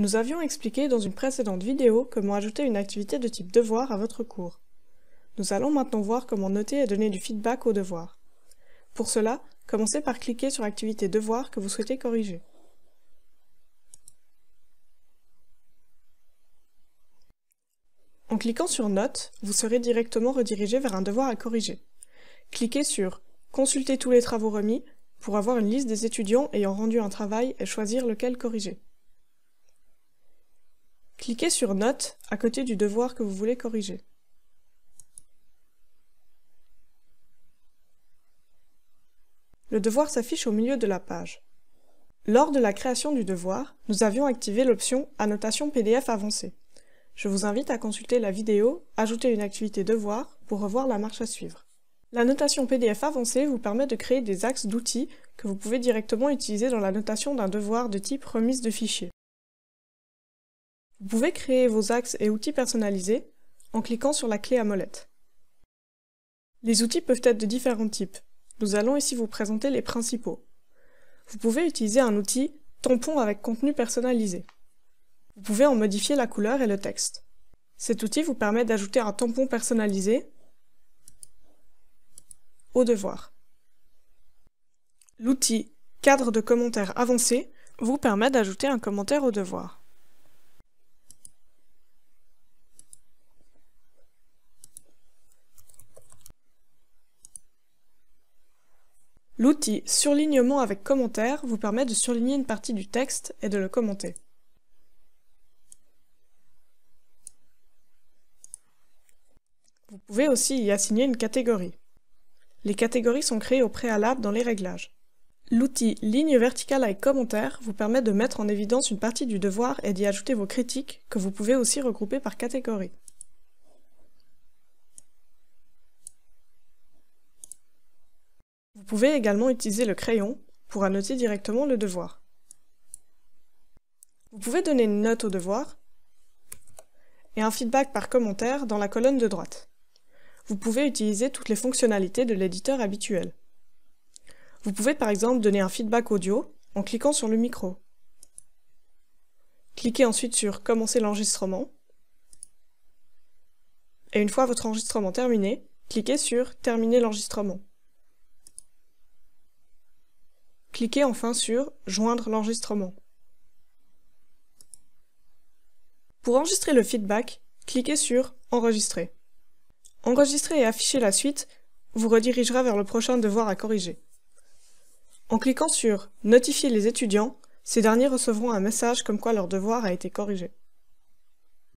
Nous avions expliqué dans une précédente vidéo comment ajouter une activité de type devoir à votre cours. Nous allons maintenant voir comment noter et donner du feedback au devoir. Pour cela, commencez par cliquer sur Activité devoir que vous souhaitez corriger. En cliquant sur Note », vous serez directement redirigé vers un devoir à corriger. Cliquez sur Consulter tous les travaux remis pour avoir une liste des étudiants ayant rendu un travail et choisir lequel corriger. Cliquez sur Note » à côté du devoir que vous voulez corriger. Le devoir s'affiche au milieu de la page. Lors de la création du devoir, nous avions activé l'option Annotation PDF avancée. Je vous invite à consulter la vidéo Ajouter une activité devoir pour revoir la marche à suivre. La notation PDF avancée vous permet de créer des axes d'outils que vous pouvez directement utiliser dans la notation d'un devoir de type remise de fichier. Vous pouvez créer vos axes et outils personnalisés en cliquant sur la clé à molette. Les outils peuvent être de différents types. Nous allons ici vous présenter les principaux. Vous pouvez utiliser un outil tampon avec contenu personnalisé. Vous pouvez en modifier la couleur et le texte. Cet outil vous permet d'ajouter un tampon personnalisé au devoir. L'outil cadre de commentaires avancé vous permet d'ajouter un commentaire au devoir. L'outil Surlignement avec commentaire vous permet de surligner une partie du texte et de le commenter. Vous pouvez aussi y assigner une catégorie. Les catégories sont créées au préalable dans les réglages. L'outil Ligne verticale avec commentaire vous permet de mettre en évidence une partie du devoir et d'y ajouter vos critiques que vous pouvez aussi regrouper par catégorie. Vous pouvez également utiliser le crayon pour annoter directement le devoir. Vous pouvez donner une note au devoir et un feedback par commentaire dans la colonne de droite. Vous pouvez utiliser toutes les fonctionnalités de l'éditeur habituel. Vous pouvez par exemple donner un feedback audio en cliquant sur le micro. Cliquez ensuite sur « Commencer l'enregistrement » et une fois votre enregistrement terminé, cliquez sur « Terminer l'enregistrement ». Cliquez enfin sur « Joindre l'enregistrement ». Pour enregistrer le feedback, cliquez sur « Enregistrer ». Enregistrer et afficher la suite vous redirigera vers le prochain devoir à corriger. En cliquant sur « Notifier les étudiants », ces derniers recevront un message comme quoi leur devoir a été corrigé.